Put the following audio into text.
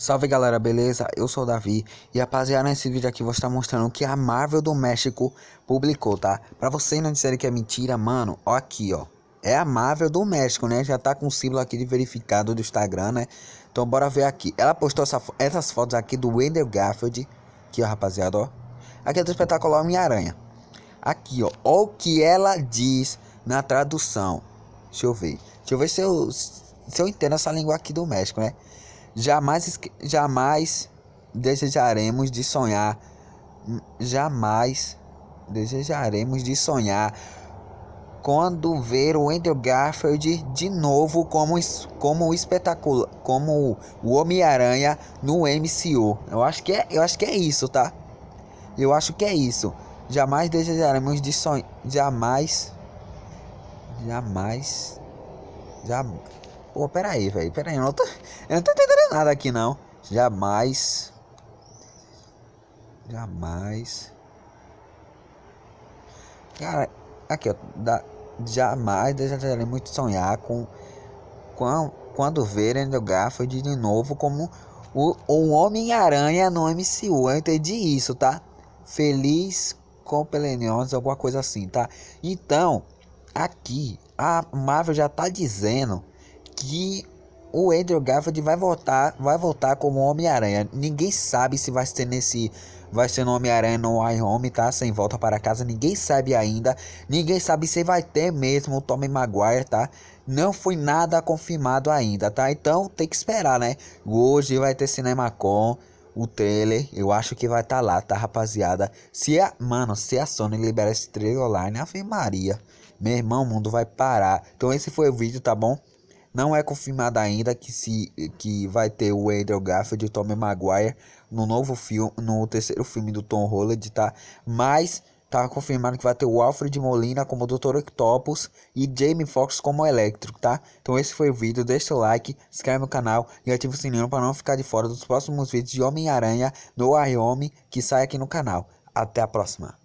Salve galera, beleza? Eu sou o Davi e rapaziada, nesse vídeo aqui vou estar mostrando o que a Marvel do México publicou, tá? Pra vocês não disserem que é mentira, mano, ó aqui, ó. É a Marvel do México, né? Já tá com o símbolo aqui de verificado do Instagram, né? Então bora ver aqui. Ela postou essa, essas fotos aqui do Wendell Garfield, aqui ó, rapaziada, ó. Aqui é do espetacular Homem-Aranha. Aqui, ó, ó o que ela diz na tradução. Deixa eu ver. Deixa eu ver se eu, se eu entendo essa língua aqui do México, né? Jamais, jamais desejaremos de sonhar, jamais desejaremos de sonhar quando ver o Andrew Garfield de novo como, como espetacular, como o Homem-Aranha no MCU. Eu acho que é, eu acho que é isso, tá? Eu acho que é isso. Jamais desejaremos de sonhar, jamais jamais jamais Pô, peraí, velho. Peraí, eu não tô, eu não tô entendendo nada aqui, não. Jamais. Jamais. Cara, aqui, ó. Da, jamais desejarei muito sonhar com, com quando verem o Garfield de novo como o, o Homem-Aranha no MCU. Eu entendi isso, tá? Feliz com Peleniones, alguma coisa assim, tá? Então, aqui, a Marvel já tá dizendo que o Andrew Garfield vai voltar, vai voltar como Homem-Aranha. Ninguém sabe se vai ser nesse vai ser no Homem-Aranha no I Home, tá? Sem volta para casa, ninguém sabe ainda. Ninguém sabe se vai ter mesmo o Tommy Maguire, tá? Não foi nada confirmado ainda, tá? Então tem que esperar, né? Hoje vai ter com o trailer, eu acho que vai estar tá lá, tá, rapaziada? Se a, mano, se a Sony liberar esse trailer online, afirmaria. Meu irmão, o mundo vai parar. Então esse foi o vídeo, tá bom? Não é confirmado ainda que, se, que vai ter o Andrew Garfield e o Tommy Maguire no novo filme, no terceiro filme do Tom Holland, tá? Mas tá confirmado que vai ter o Alfred Molina como Dr. Octopus e Jamie Foxx como Electro, tá? Então esse foi o vídeo, deixa o like, se inscreve no canal e ativa o sininho para não ficar de fora dos próximos vídeos de Homem-Aranha no Wyoming que sai aqui no canal. Até a próxima.